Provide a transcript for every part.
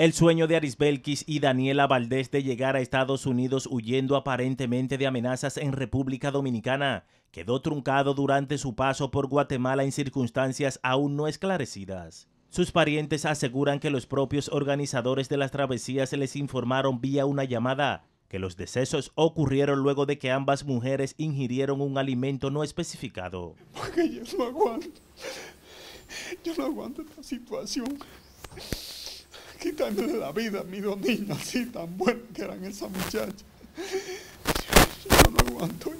El sueño de Arisbelkis y Daniela Valdés de llegar a Estados Unidos huyendo aparentemente de amenazas en República Dominicana quedó truncado durante su paso por Guatemala en circunstancias aún no esclarecidas. Sus parientes aseguran que los propios organizadores de las travesías les informaron vía una llamada que los decesos ocurrieron luego de que ambas mujeres ingirieron un alimento no especificado. yo no aguanto esta situación quitándole la vida a mis dos así tan buenos que eran esas muchachas Yo no aguanto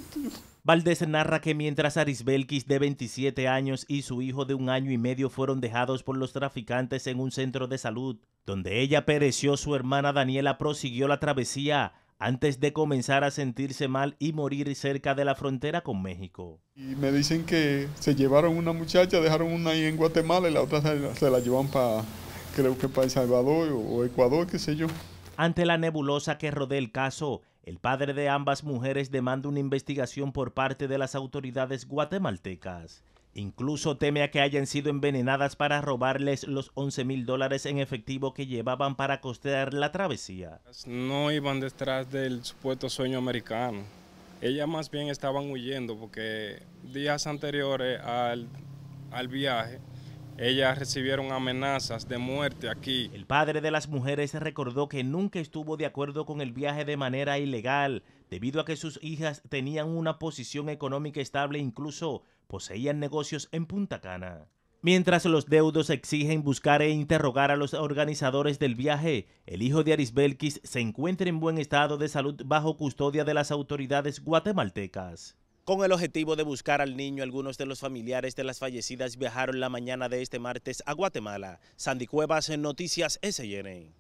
Valdés narra que mientras Arisbelkis de 27 años y su hijo de un año y medio fueron dejados por los traficantes en un centro de salud, donde ella pereció, su hermana Daniela prosiguió la travesía antes de comenzar a sentirse mal y morir cerca de la frontera con México. Y me dicen que se llevaron una muchacha, dejaron una ahí en Guatemala y la otra se, la llevan para creo que para El Salvador o Ecuador, qué sé yo. Ante la nebulosa que rodea el caso, el padre de ambas mujeres demanda una investigación por parte de las autoridades guatemaltecas. Incluso teme a que hayan sido envenenadas para robarles los 11 mil dólares en efectivo que llevaban para costear la travesía. No iban detrás del supuesto sueño americano. Ellas más bien estaban huyendo porque días anteriores al, al viaje ellas recibieron amenazas de muerte aquí. El padre de las mujeres recordó que nunca estuvo de acuerdo con el viaje de manera ilegal, debido a que sus hijas tenían una posición económica estable e incluso poseían negocios en Punta Cana. Mientras los deudos exigen buscar e interrogar a los organizadores del viaje, el hijo de Arisbelkis se encuentra en buen estado de salud bajo custodia de las autoridades guatemaltecas. Con el objetivo de buscar al niño, algunos de los familiares de las fallecidas viajaron la mañana de este martes a Guatemala. Sandy Cuevas, en Noticias SNN.